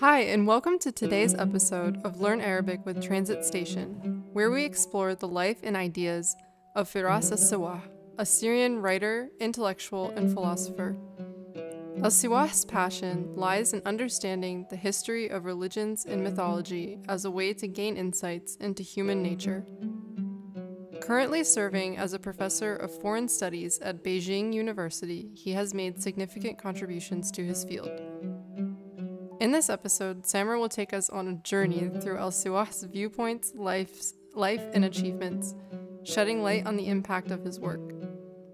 Hi, and welcome to today's episode of Learn Arabic with Transit Station, where we explore the life and ideas of Firas Sawa, a Syrian writer, intellectual, and philosopher. Sawa's passion lies in understanding the history of religions and mythology as a way to gain insights into human nature. Currently serving as a professor of foreign studies at Beijing University, he has made significant contributions to his field. In this episode, Samer will take us on a journey through Al Siwah's viewpoints, life, life, and achievements, shedding light on the impact of his work.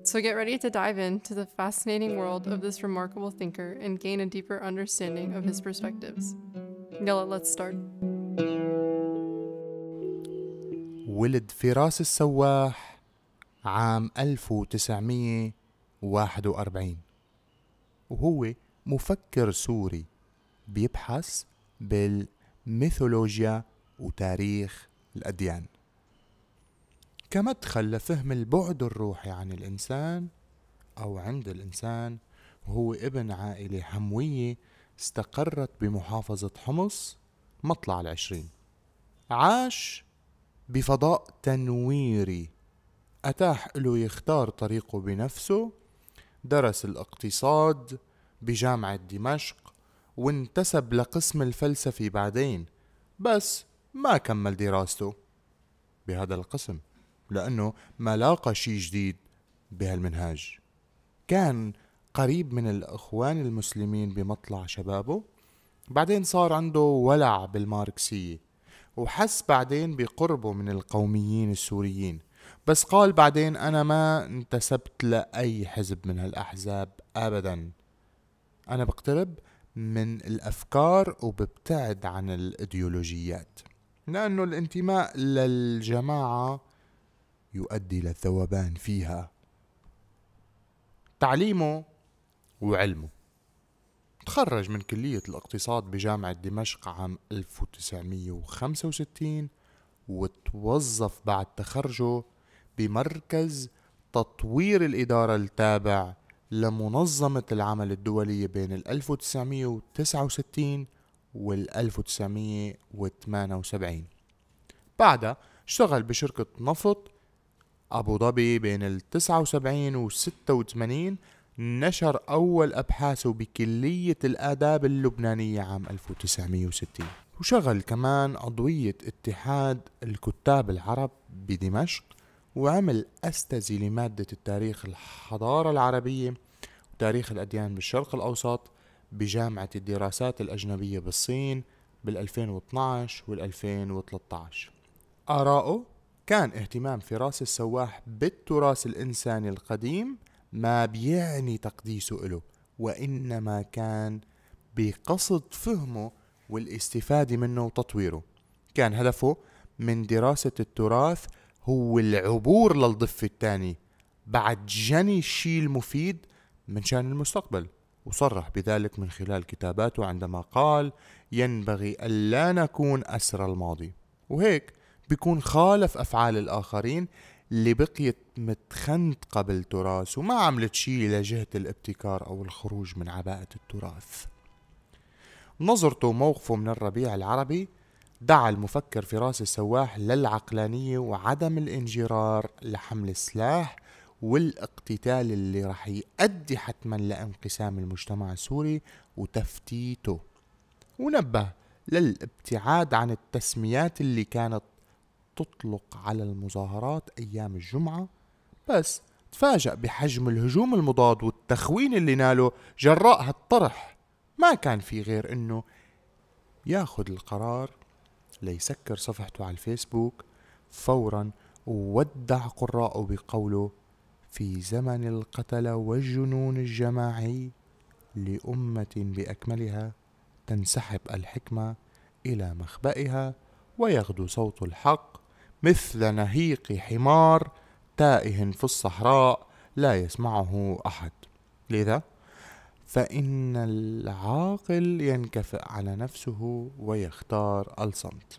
So get ready to dive into the fascinating world of this remarkable thinker and gain a deeper understanding of his perspectives. يلا let's start. ولد فراس السواح عام 1941 وهو مفكر سوري بيبحث بالميثولوجيا وتاريخ الأديان كمدخل لفهم البعد الروحي عن الإنسان أو عند الإنسان هو ابن عائلة حموية استقرت بمحافظة حمص مطلع العشرين عاش بفضاء تنويري أتاح له يختار طريقه بنفسه درس الاقتصاد بجامعة دمشق وانتسب لقسم الفلسفي بعدين بس ما كمل دراسته بهذا القسم لأنه ما لاقى شيء جديد بهالمنهاج كان قريب من الإخوان المسلمين بمطلع شبابه بعدين صار عنده ولع بالماركسية وحس بعدين بقربه من القوميين السوريين بس قال بعدين أنا ما انتسبت لأي حزب من هالأحزاب أبدا أنا بقترب من الأفكار وببتعد عن الإيديولوجيات لأنه الانتماء للجماعة يؤدي للذوبان فيها تعليمه وعلمه تخرج من كلية الاقتصاد بجامعة دمشق عام 1965 وتوظف بعد تخرجه بمركز تطوير الإدارة التابع لمنظمة العمل الدولية بين 1969 وال 1978 بعدها اشتغل بشركة نفط أبو ظبي بين ال 79 و 86 نشر أول أبحاثه بكلية الآداب اللبنانية عام 1960 وشغل كمان عضوية اتحاد الكتاب العرب بدمشق وعمل أستاذي لمادة التاريخ الحضارة العربية وتاريخ الأديان بالشرق الأوسط بجامعة الدراسات الأجنبية بالصين بال2012 وال2013 آراؤه كان اهتمام فراس السواح بالتراث الإنساني القديم ما بيعني تقديسه له وإنما كان بقصد فهمه والاستفادة منه وتطويره كان هدفه من دراسة التراث هو العبور للضفة الثانية بعد جني الشيء المفيد من شأن المستقبل وصرح بذلك من خلال كتاباته عندما قال ينبغي ألا نكون أسر الماضي وهيك بيكون خالف أفعال الآخرين اللي بقيت قبل بالتراث وما عملت شيء لجهة الابتكار أو الخروج من عباءة التراث نظرته وموقفه من الربيع العربي دعا المفكر فراس السواح للعقلانية وعدم الانجرار لحمل السلاح والاقتتال اللي رح يؤدي حتما لانقسام المجتمع السوري وتفتيته ونبه للابتعاد عن التسميات اللي كانت تطلق على المظاهرات أيام الجمعة بس تفاجأ بحجم الهجوم المضاد والتخوين اللي ناله جراء هالطرح ما كان في غير أنه ياخد القرار ليسكر صفحته على الفيسبوك فورا وودع قراءه بقوله في زمن القتل والجنون الجماعي لأمة بأكملها تنسحب الحكمة إلى مخبئها ويغدو صوت الحق مثل نهيق حمار تائه في الصحراء لا يسمعه أحد لذا فإن العاقل ينكفئ على نفسه ويختار الصمت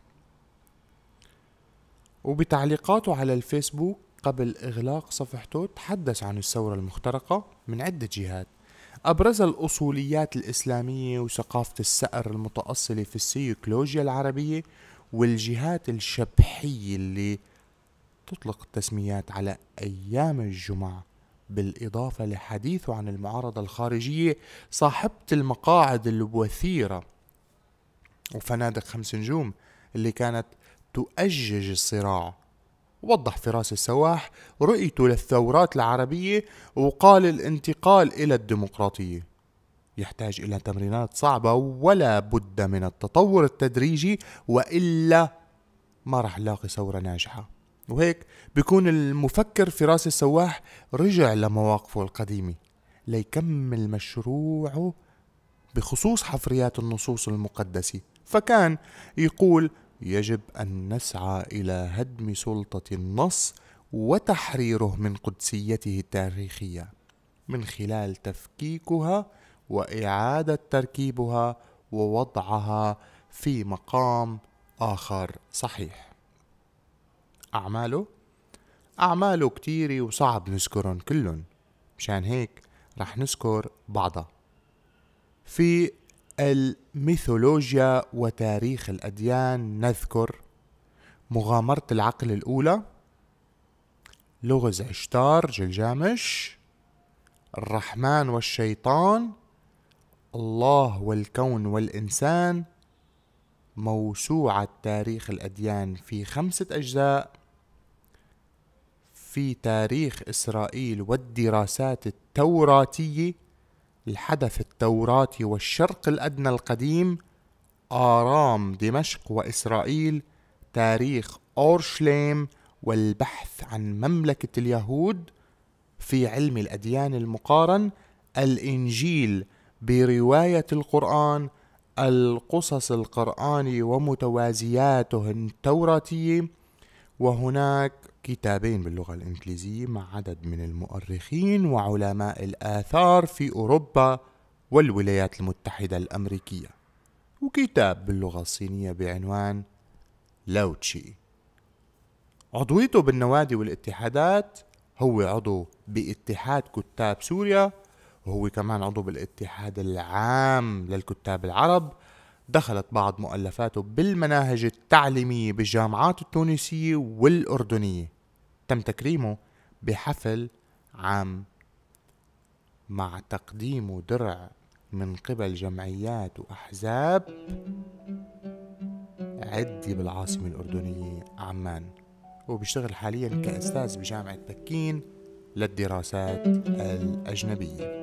وبتعليقاته على الفيسبوك قبل إغلاق صفحته تحدث عن الثورة المخترقة من عدة جهات أبرز الأصوليات الإسلامية وثقافة السأر المتأصلة في السيكولوجيا العربية والجهات الشبحية اللي تطلق التسميات على أيام الجمعة بالإضافة لحديثه عن المعارضة الخارجية صاحبة المقاعد الوثيرة وفنادق خمس نجوم اللي كانت تؤجج الصراع وضح فراس السواح رؤيته للثورات العربية وقال الانتقال إلى الديمقراطية يحتاج إلى تمرينات صعبة ولا بد من التطور التدريجي وإلا ما راح نلاقي ثورة ناجحة وهيك بيكون المفكر فراس السواح رجع لمواقفه القديمة ليكمل مشروعه بخصوص حفريات النصوص المقدسة فكان يقول يجب أن نسعى إلى هدم سلطة النص وتحريره من قدسيته التاريخية من خلال تفكيكها وإعادة تركيبها ووضعها في مقام آخر صحيح أعماله أعماله كتير وصعب نذكرهم كلهم مشان هيك رح نذكر بعضها في الميثولوجيا وتاريخ الأديان نذكر مغامرة العقل الأولى لغز عشتار جلجامش الرحمن والشيطان الله والكون والإنسان موسوعة تاريخ الأديان في خمسة أجزاء في تاريخ إسرائيل والدراسات التوراتية الحدث التوراتي والشرق الأدنى القديم آرام دمشق وإسرائيل تاريخ أورشليم والبحث عن مملكة اليهود في علم الأديان المقارن الإنجيل برواية القرآن القصص القرآني ومتوازياته التوراتية وهناك كتابين باللغة الإنجليزية مع عدد من المؤرخين وعلماء الآثار في أوروبا والولايات المتحدة الأمريكية وكتاب باللغة الصينية بعنوان لوتشي عضويته بالنوادي والاتحادات هو عضو باتحاد كتاب سوريا وهو كمان عضو بالاتحاد العام للكتاب العرب دخلت بعض مؤلفاته بالمناهج التعليمية بالجامعات التونسية والأردنية تم تكريمه بحفل عام مع تقديم درع من قبل جمعيات وأحزاب عدة بالعاصمة الأردنية عمان وبيشتغل حاليا كأستاذ بجامعة بكين للدراسات الأجنبية